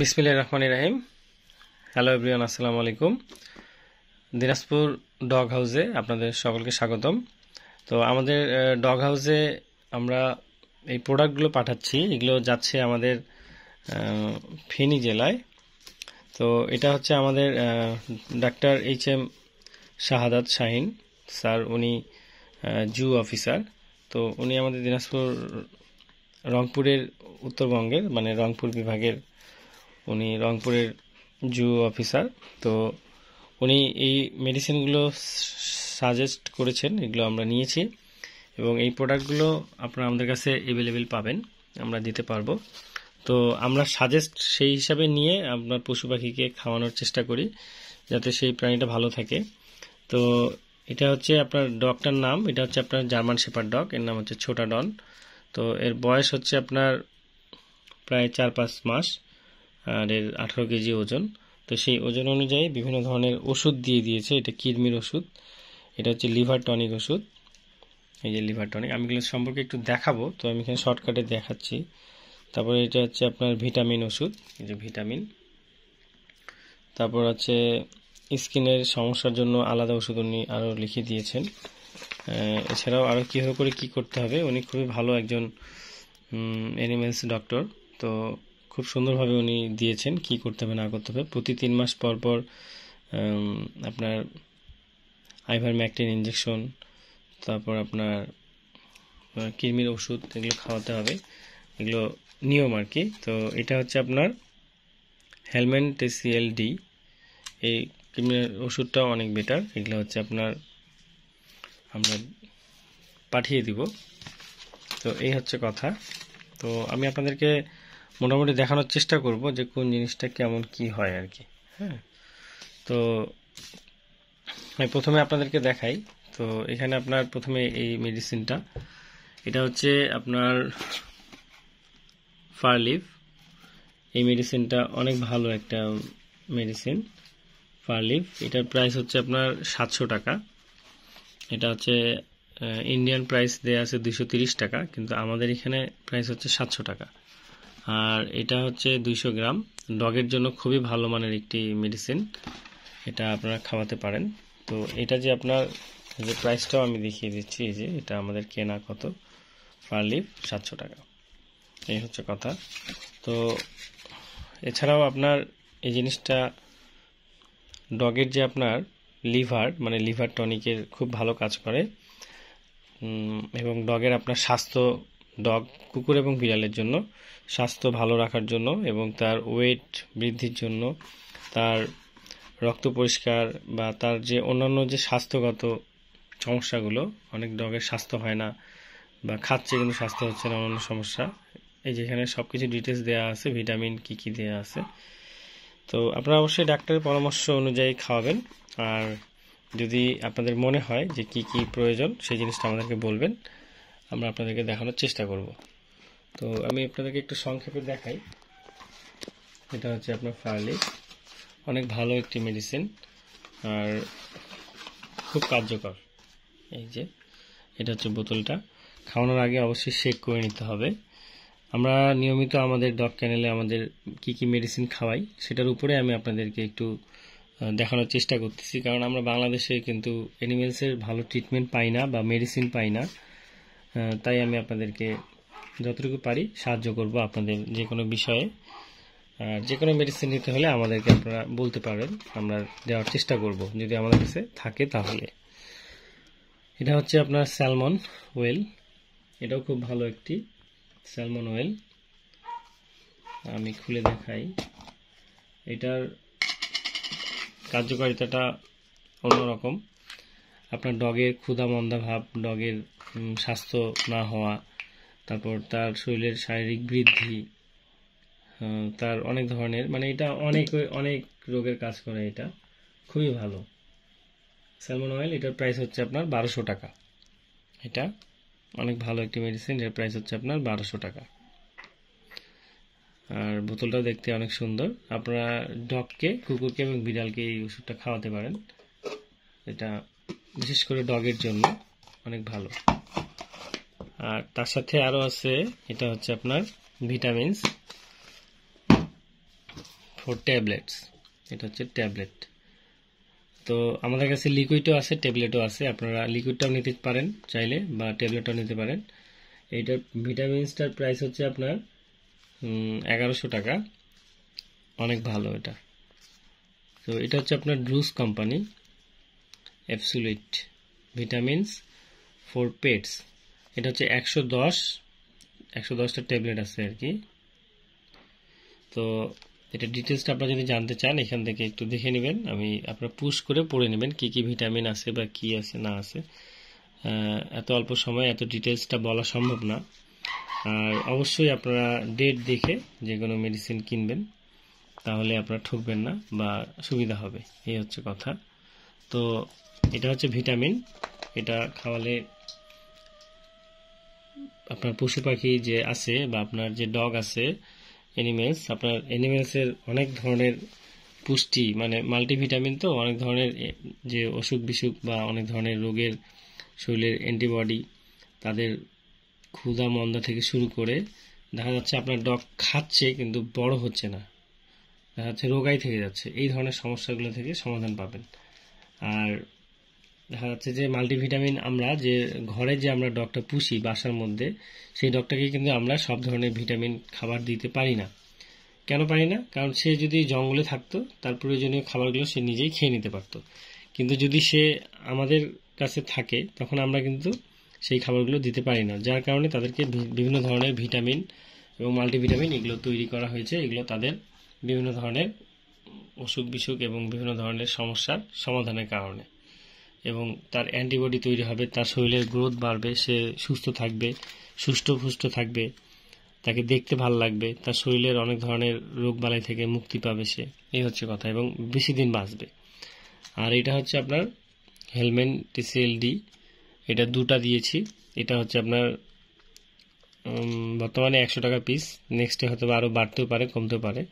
বিসমিল্লা রহমান রাহিম hello everyone আসসালামু আলাইকুম দিনাজপুর ডগ হাউসে আপনাদের সকলকে স্বাগতম তো আমাদের ডগ হাউসে আমরা এই প্রোডাক্টগুলো পাঠাচ্ছি এগুলো যাচ্ছে আমাদের ফেনী জেলায় তো এটা হচ্ছে আমাদের doctor H M Shahadat Shahin sir উনি জু অফিসার তো উনি আমাদের দিনাজপুর রংপুরের উত্তরবঙ্গের মানে রংপুর বিভাগের উনি রংপুরের জু অফিসার তো উনি এই মেডিসিনগুলো সাজেস্ট করেছেন এগুলো আমরা নিয়েছি এবং এই প্রোডাক্টগুলো আপনারা আমাদের কাছে অ্যাভেলেবেল পাবেন আমরা দিতে পারবো তো আমরা সাজেস্ট সেই হিসাবে নিয়ে আপনার পশু পাখিকে খাওয়ানোর চেষ্টা করি যাতে সেই প্রাণীটা ভালো থাকে তো এটা হচ্ছে আপনার ডগটার নাম এটা হচ্ছে আপনার জার্মান শেপার ডগ এর নাম হচ্ছে ছোটা ডন তো এর বয়স হচ্ছে আপনার প্রায় চার পাঁচ মাস আর এর আঠারো কেজি ওজন তো সেই ওজন অনুযায়ী বিভিন্ন ধরনের ওষুধ দিয়ে দিয়েছে এটা কিডনির ওষুধ এটা হচ্ছে লিভার টনিক ওষুধ এই যে লিভার টনিক আমি এগুলো সম্পর্কে একটু দেখাবো তো আমি এখানে শর্টকাটে দেখাচ্ছি তারপরে এটা হচ্ছে আপনার ভিটামিন ওষুধ এই যে ভিটামিন তারপর আছে স্কিনের সমস্যার জন্য আলাদা ওষুধ উনি আরও লিখে দিয়েছেন এছাড়াও আরও কীভাবে করে কি করতে হবে উনি খুবই ভালো একজন এনিম্যালস ডক্টর তো খুব সুন্দরভাবে উনি দিয়েছেন কি করতে হবে না করতে হবে প্রতি তিন মাস পর পর আপনার আইভার ম্যাকটিন ইঞ্জেকশন তারপর আপনার কৃমির ওষুধ এগুলো খাওয়াতে হবে এগুলো নিয়ম আর কি তো এটা হচ্ছে আপনার হেলমেন্ট সিএলডি এই কৃমির ওষুধটা অনেক বেটার এগুলো হচ্ছে আপনার আমরা পাঠিয়ে দিব তো এই হচ্ছে কথা তো আমি আপনাদেরকে মোটামুটি দেখানোর চেষ্টা করব যে কোন জিনিসটা কেমন কি হয় আর কি হ্যাঁ তো আমি প্রথমে আপনাদেরকে দেখাই তো এখানে আপনার প্রথমে এই মেডিসিনটা এটা হচ্ছে আপনার ফারলিভ এই মেডিসিনটা অনেক ভালো একটা মেডিসিন ফারলিভ এটার প্রাইস হচ্ছে আপনার সাতশো টাকা এটা হচ্ছে ইন্ডিয়ান প্রাইস দেওয়া আছে দুশো টাকা কিন্তু আমাদের এখানে প্রাইস হচ্ছে সাতশো টাকা আর এটা হচ্ছে দুইশো গ্রাম ডগের জন্য খুবই ভালো মানের একটি মেডিসিন এটা আপনারা খাওয়াতে পারেন তো এটা যে আপনার যে প্রাইসটাও আমি দেখিয়ে দিচ্ছি এই যে এটা আমাদের কেনা কত পার লিভ সাতশো টাকা এই হচ্ছে কথা তো এছাড়াও আপনার এই জিনিসটা ডগের যে আপনার লিভার মানে লিভার টনিকের খুব ভালো কাজ করে এবং ডগের আপনার স্বাস্থ্য ডগ কুকুর এবং বিড়ালের জন্য স্বাস্থ্য ভালো রাখার জন্য এবং তার ওয়েট বৃদ্ধির জন্য তার রক্ত পরিষ্কার বা তার যে অন্যান্য যে স্বাস্থ্যগত সমস্যাগুলো অনেক ডগের স্বাস্থ্য হয় না বা খাচ্ছে কিন্তু স্বাস্থ্য হচ্ছে না অন্যান্য সমস্যা এই যেখানে সব কিছু ডিটেলস দেওয়া আছে ভিটামিন কি কি দেওয়া আছে তো আপনারা অবশ্যই ডাক্তারের পরামর্শ অনুযায়ী খাওয়াবেন আর যদি আপনাদের মনে হয় যে কি কি প্রয়োজন সেই জিনিসটা আমাদেরকে বলবেন আমরা আপনাদেরকে দেখানোর চেষ্টা করব তো আমি আপনাদেরকে একটু সংক্ষেপে দেখাই এটা হচ্ছে আপনার ফার্লিক অনেক ভালো একটি মেডিসিন আর খুব কার্যকর এই যে এটা হচ্ছে বোতলটা খাওয়ানোর আগে অবশ্যই শেক করে নিতে হবে আমরা নিয়মিত আমাদের ডগ চ্যানেলে আমাদের কি কি মেডিসিন খাওয়াই সেটার উপরে আমি আপনাদেরকে একটু দেখানোর চেষ্টা করতেছি কারণ আমরা বাংলাদেশে কিন্তু অ্যানিমেলসের ভালো ট্রিটমেন্ট পাই না বা মেডিসিন পাই না তাই আমি আপনাদেরকে যতটুকু পারি সাহায্য করব আপনাদের যে কোনো বিষয়ে আর যে কোনো মেডিসিন নিতে হলে আমাদেরকে আপনারা বলতে পারেন আমরা দেওয়ার চেষ্টা করব যদি আমাদের কাছে থাকে তাহলে এটা হচ্ছে আপনার স্যালমন ওয়েল এটাও খুব ভালো একটি স্যালমন ওয়েল আমি খুলে দেখাই এটার কার্যকারিতাটা অন্যরকম আপনার ডগের ক্ষুধা ভাব ডগের স্বাস্থ্য না হওয়া তারপর তার শরীরের শারীরিক বৃদ্ধি তার অনেক ধরনের মানে এটা অনেক অনেক রোগের কাজ করে এটা খুবই ভালো স্যালমন অয়েল এটার প্রাইস হচ্ছে আপনার বারোশো টাকা এটা অনেক ভালো একটি মেডিসিন এর প্রাইস হচ্ছে আপনার বারোশো টাকা আর বোতলটা দেখতে অনেক সুন্দর আপনারা ডগকে কুকুরকে এবং বিড়ালকে এই ওষুধটা খাওয়াতে পারেন এটা বিশেষ করে ডগের জন্য অনেক ভালো আর তার সাথে আরও আছে এটা হচ্ছে আপনার ভিটামিনস ফর ট্যাবলেটস এটা হচ্ছে ট্যাবলেট তো আমাদের কাছে লিকুইডও আছে ট্যাবলেটও আছে আপনারা লিকুইডটাও নিতে পারেন চাইলে বা ট্যাবলেটটাও নিতে পারেন এইটার ভিটামিনসটার প্রাইস হচ্ছে আপনার এগারোশো টাকা অনেক ভালো এটা তো এটা হচ্ছে আপনার Drools company absolute vitamins for pets এটা হচ্ছে একশো দশ একশো দশটা ট্যাবলেট আছে আর কি তো এটা ডিটেলসটা আপনারা যদি জানতে চান এখান থেকে একটু দেখে নেবেন আমি আপনারা পুশ করে পড়ে নেবেন কি কি ভিটামিন আছে বা কি আছে না আছে এত অল্প সময় এত ডিটেলসটা বলা সম্ভব না আর অবশ্যই আপনারা ডেট দেখে যে কোনো মেডিসিন কিনবেন তাহলে আপনারা ঠকবেন না বা সুবিধা হবে এই হচ্ছে কথা তো এটা হচ্ছে ভিটামিন এটা খাওয়ালে আপনার পশু পাখি যে আছে বা আপনার যে ডগ আছে অ্যানিমেলস আপনার এনিমেলসের অনেক ধরনের পুষ্টি মানে মাল্টিভিটামিন তো অনেক ধরনের যে অসুখ বিসুখ বা অনেক ধরনের রোগের শরীরের অ্যান্টিবডি তাদের ক্ষুধা মন্দা থেকে শুরু করে দেখা যাচ্ছে আপনার ডগ খাচ্ছে কিন্তু বড় হচ্ছে না দেখা যাচ্ছে রোগাই থেকে যাচ্ছে এই ধরনের সমস্যাগুলো থেকে সমাধান পাবেন আর দেখা যাচ্ছে যে মাল্টিভিটামিন আমরা যে ঘরে যে আমরা ডগটা পুষি বাসার মধ্যে সেই ডগটাকে কিন্তু আমরা সব ধরনের ভিটামিন খাবার দিতে পারি না কেন পারি না কারণ সে যদি জঙ্গলে থাকতো তার প্রয়োজনীয় খাবারগুলো সে নিজেই খেয়ে নিতে পারতো কিন্তু যদি সে আমাদের কাছে থাকে তখন আমরা কিন্তু সেই খাবারগুলো দিতে পারি না যার কারণে তাদেরকে বিভিন্ন ধরনের ভিটামিন এবং মাল্টিভিটামিন এগুলো তৈরি করা হয়েছে এগুলো তাদের বিভিন্ন ধরনের অসুখ বিসুখ এবং বিভিন্ন ধরনের সমস্যার সমাধানের কারণে এবং তার অ্যান্টিবডি তৈরি হবে তার শরীরের গ্রোথ বাড়বে সে সুস্থ থাকবে সুস্থ ফুষ্ট থাকবে তাকে দেখতে ভালো লাগবে তার শরীরের অনেক ধরনের রোগ বালাই থেকে মুক্তি পাবে সে এই হচ্ছে কথা এবং বেশি দিন বাঁচবে আর এটা হচ্ছে আপনার হেলমেট টিসিএলডি এটা দুটা দিয়েছি এটা হচ্ছে আপনার বর্তমানে একশো টাকা পিস নেক্সটে হয়তো আরও বাড়তেও পারে কমতেও পারে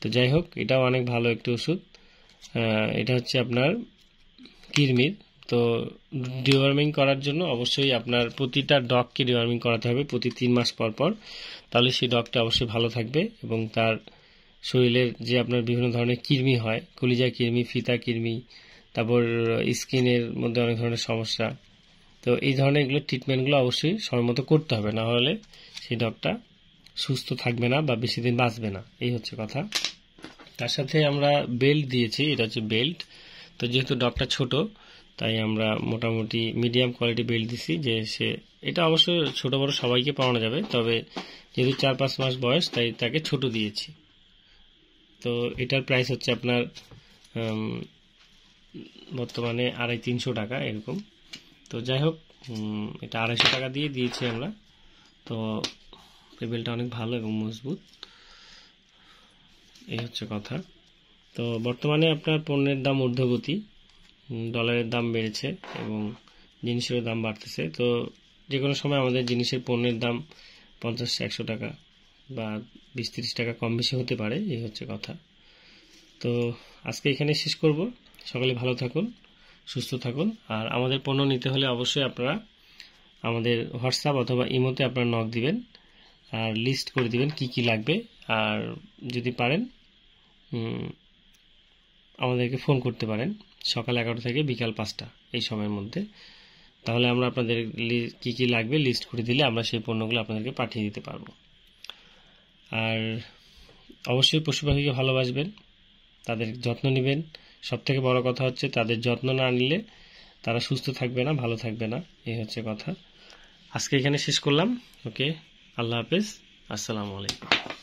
তো যাই হোক এটাও অনেক ভালো একটি ওষুধ এটা হচ্ছে আপনার কিরমির তো ডিওয়ার্মিং করার জন্য অবশ্যই আপনার প্রতিটা ডগকে ডিওয়ার্মিং করাতে হবে প্রতি তিন মাস পর পর তাহলে সেই ডগটা অবশ্যই ভালো থাকবে এবং তার শরীরের যে আপনার বিভিন্ন ধরনের কৃমি হয় কলিজা কৃমি ফিতা কৃমি তারপর স্কিনের মধ্যে অনেক ধরনের সমস্যা তো এই ধরনের এগুলো ট্রিটমেন্টগুলো অবশ্যই সময়মতো করতে হবে না হলে সেই ডগটা সুস্থ থাকবে না বা বেশি দিন বাঁচবে না এই হচ্ছে কথা তার সাথে আমরা বেল্ট দিয়েছি এটা হচ্ছে বেল্ট তো যেহেতু ডগটা ছোট তাই আমরা মোটামুটি মিডিয়াম কোয়ালিটি বেল্ট দিছি যে সে এটা অবশ্য ছোট বড় সবাইকে পাওয়ানো যাবে তবে যেহেতু চার পাঁচ মাস বয়স তাই তাকে ছোট দিয়েছি তো এটার প্রাইস হচ্ছে আপনার বর্তমানে আড়াই তিনশো টাকা এরকম তো যাই হোক এটা আড়াইশো টাকা দিয়ে দিয়েছি আমরা তো টেবিলটা অনেক ভালো এবং মজবুত এই হচ্ছে কথা তো বর্তমানে আপনার পণ্যের দাম ঊর্ধ্বগতি ডলারের দাম বেড়েছে এবং জিনিসের দাম বাড়তেছে তো যে কোনো সময় আমাদের জিনিসের পণ্যের দাম পঞ্চাশ একশো টাকা বা বিশ তিরিশ টাকা কম বেশি হতে পারে এই হচ্ছে কথা তো আজকে এখানে শেষ করব সকলে ভালো থাকুন সুস্থ থাকুন আর আমাদের পণ্য নিতে হলে অবশ্যই আপনারা আমাদের হোয়াটসঅ্যাপ অথবা ইমোতে আপনারা নক দিবেন আর লিস্ট করে দিবেন কি কি লাগবে আর যদি পারেন আমাদেরকে ফোন করতে পারেন সকাল এগারোটা থেকে বিকাল পাঁচটা এই সময়ের মধ্যে তাহলে আমরা আপনাদের কি কি লাগবে লিস্ট করে দিলে আমরা সেই পণ্যগুলো আপনাদেরকে পাঠিয়ে দিতে পারবো আর অবশ্যই পশু পাখিকে ভালোবাসবেন তাদের যত্ন নেবেন সবথেকে বড় কথা হচ্ছে তাদের যত্ন না নিলে তারা সুস্থ থাকবে না ভালো থাকবে না এই হচ্ছে কথা আজকে এখানে শেষ করলাম ওকে আল্লাহ হাফেজ আসসালামু আলাইকুম